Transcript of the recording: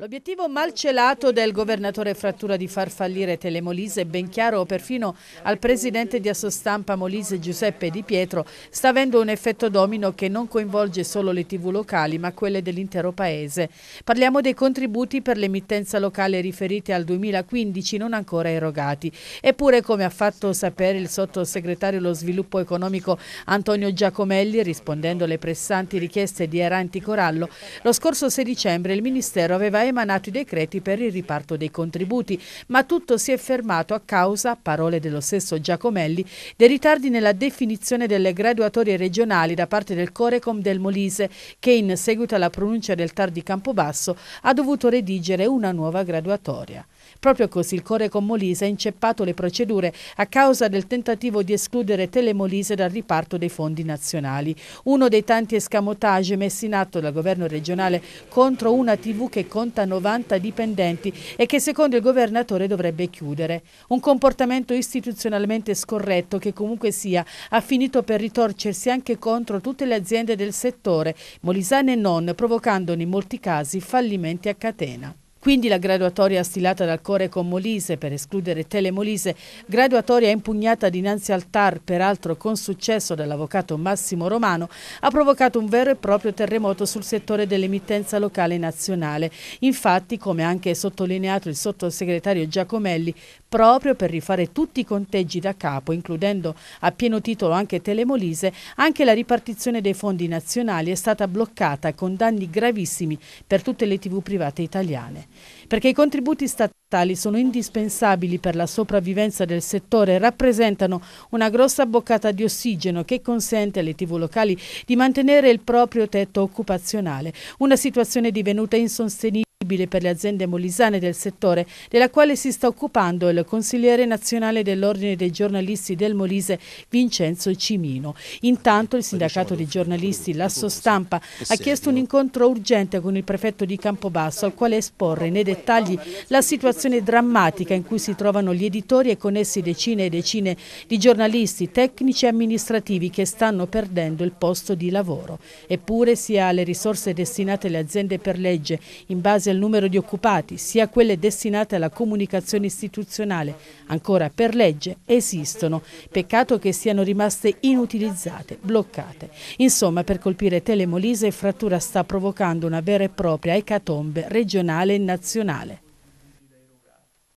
L'obiettivo malcelato del governatore Frattura di far fallire Telemolise è ben chiaro perfino al presidente di Assostampa Molise Giuseppe Di Pietro sta avendo un effetto domino che non coinvolge solo le tv locali ma quelle dell'intero paese. Parliamo dei contributi per l'emittenza locale riferiti al 2015 non ancora erogati. Eppure come ha fatto sapere il sottosegretario allo sviluppo economico Antonio Giacomelli rispondendo alle pressanti richieste di Eranti Corallo, lo scorso 6 dicembre il Ministero aveva emanato i decreti per il riparto dei contributi, ma tutto si è fermato a causa, parole dello stesso Giacomelli, dei ritardi nella definizione delle graduatorie regionali da parte del Corecom del Molise, che in seguito alla pronuncia del TAR di Campobasso ha dovuto redigere una nuova graduatoria. Proprio così il Corecom Molise ha inceppato le procedure a causa del tentativo di escludere Telemolise dal riparto dei fondi nazionali, uno dei tanti escamotage messi in atto dal governo regionale contro una TV che conta 80-90 dipendenti e che secondo il governatore dovrebbe chiudere. Un comportamento istituzionalmente scorretto che comunque sia ha finito per ritorcersi anche contro tutte le aziende del settore, molisane e non, provocandone in molti casi fallimenti a catena. Quindi la graduatoria stilata dal Core con Molise per escludere Tele Molise, graduatoria impugnata dinanzi al TAR, peraltro con successo dall'avvocato Massimo Romano, ha provocato un vero e proprio terremoto sul settore dell'emittenza locale nazionale. Infatti, come anche sottolineato il sottosegretario Giacomelli, proprio per rifare tutti i conteggi da capo, includendo a pieno titolo anche Telemolise, anche la ripartizione dei fondi nazionali è stata bloccata con danni gravissimi per tutte le tv private italiane. Perché i contributi statali sono indispensabili per la sopravvivenza del settore e rappresentano una grossa boccata di ossigeno che consente alle tv locali di mantenere il proprio tetto occupazionale, una situazione divenuta insostenibile fattibile per le aziende molisane del settore, della quale si sta occupando il consigliere nazionale dell'Ordine dei giornalisti del Molise, Vincenzo Cimino. Intanto il sindacato diciamo dei giornalisti, l'asso stampa, ha chiesto un incontro urgente con il prefetto di Campobasso, al quale esporre nei dettagli la situazione drammatica in cui si trovano gli editori e con essi decine e decine di giornalisti, tecnici e amministrativi che stanno perdendo il posto di lavoro. Eppure sia le risorse destinate alle aziende per legge in base al numero di occupati sia quelle destinate alla comunicazione istituzionale, ancora per legge, esistono. Peccato che siano rimaste inutilizzate, bloccate. Insomma, per colpire Telemolise, Frattura sta provocando una vera e propria ecatombe regionale e nazionale.